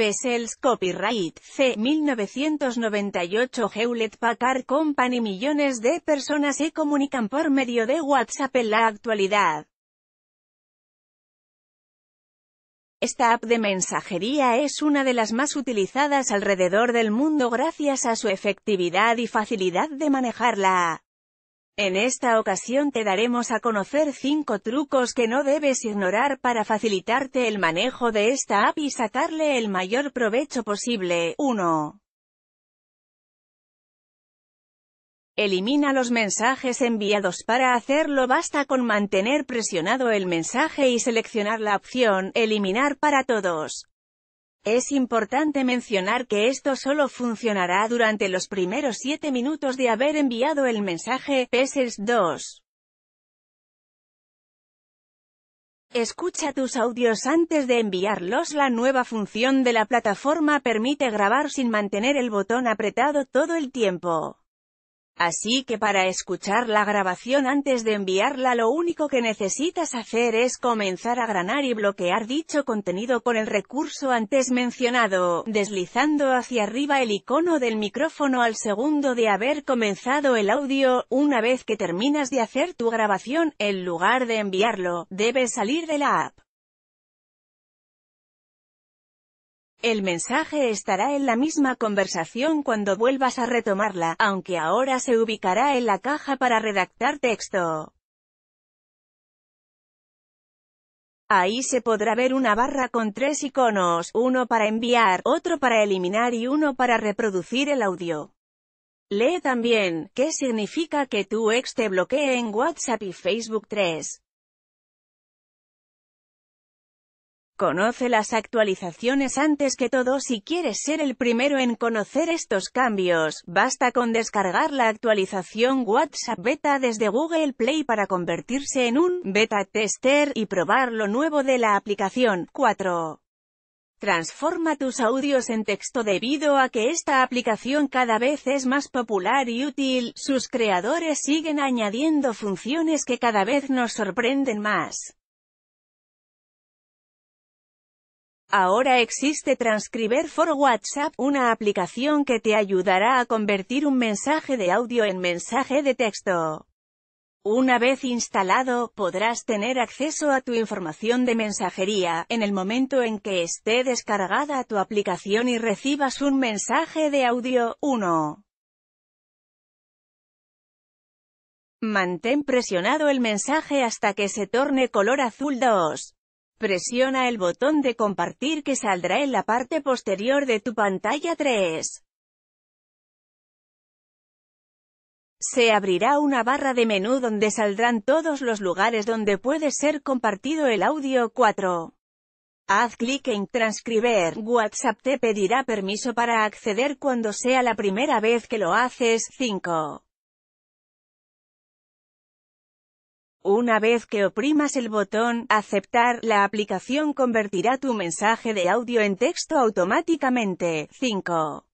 Pesels Copyright C. 1998 Hewlett Packard Company Millones de personas se comunican por medio de WhatsApp en la actualidad. Esta app de mensajería es una de las más utilizadas alrededor del mundo gracias a su efectividad y facilidad de manejarla. En esta ocasión te daremos a conocer 5 trucos que no debes ignorar para facilitarte el manejo de esta app y sacarle el mayor provecho posible. 1. Elimina los mensajes enviados para hacerlo basta con mantener presionado el mensaje y seleccionar la opción «Eliminar para todos». Es importante mencionar que esto solo funcionará durante los primeros 7 minutos de haber enviado el mensaje, PESES 2. E Escucha tus audios antes de enviarlos. La nueva función de la plataforma permite grabar sin mantener el botón apretado todo el tiempo. Así que para escuchar la grabación antes de enviarla lo único que necesitas hacer es comenzar a granar y bloquear dicho contenido con el recurso antes mencionado, deslizando hacia arriba el icono del micrófono al segundo de haber comenzado el audio, una vez que terminas de hacer tu grabación, en lugar de enviarlo, debes salir de la app. El mensaje estará en la misma conversación cuando vuelvas a retomarla, aunque ahora se ubicará en la caja para redactar texto. Ahí se podrá ver una barra con tres iconos, uno para enviar, otro para eliminar y uno para reproducir el audio. Lee también, ¿qué significa que tu ex te bloquee en WhatsApp y Facebook 3? Conoce las actualizaciones antes que todo si quieres ser el primero en conocer estos cambios, basta con descargar la actualización WhatsApp Beta desde Google Play para convertirse en un beta tester y probar lo nuevo de la aplicación. 4. Transforma tus audios en texto debido a que esta aplicación cada vez es más popular y útil, sus creadores siguen añadiendo funciones que cada vez nos sorprenden más. Ahora existe Transcriber for WhatsApp, una aplicación que te ayudará a convertir un mensaje de audio en mensaje de texto. Una vez instalado, podrás tener acceso a tu información de mensajería, en el momento en que esté descargada tu aplicación y recibas un mensaje de audio 1. Mantén presionado el mensaje hasta que se torne color azul 2. Presiona el botón de compartir que saldrá en la parte posterior de tu pantalla 3. Se abrirá una barra de menú donde saldrán todos los lugares donde puede ser compartido el audio 4. Haz clic en Transcribir. WhatsApp te pedirá permiso para acceder cuando sea la primera vez que lo haces. 5. Una vez que oprimas el botón Aceptar, la aplicación convertirá tu mensaje de audio en texto automáticamente. 5.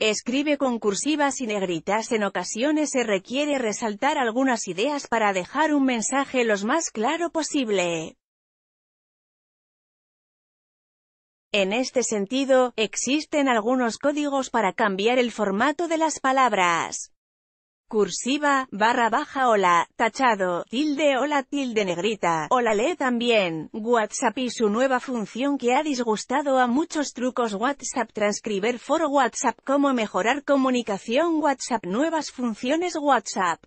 Escribe con cursivas y negritas en ocasiones se requiere resaltar algunas ideas para dejar un mensaje lo más claro posible. En este sentido, existen algunos códigos para cambiar el formato de las palabras cursiva, barra baja hola, tachado, tilde hola tilde negrita, hola lee también, WhatsApp y su nueva función que ha disgustado a muchos trucos WhatsApp transcriber for WhatsApp cómo mejorar comunicación WhatsApp nuevas funciones WhatsApp